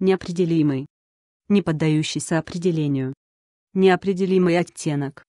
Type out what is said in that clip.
неопределимый, не поддающийся определению, неопределимый оттенок.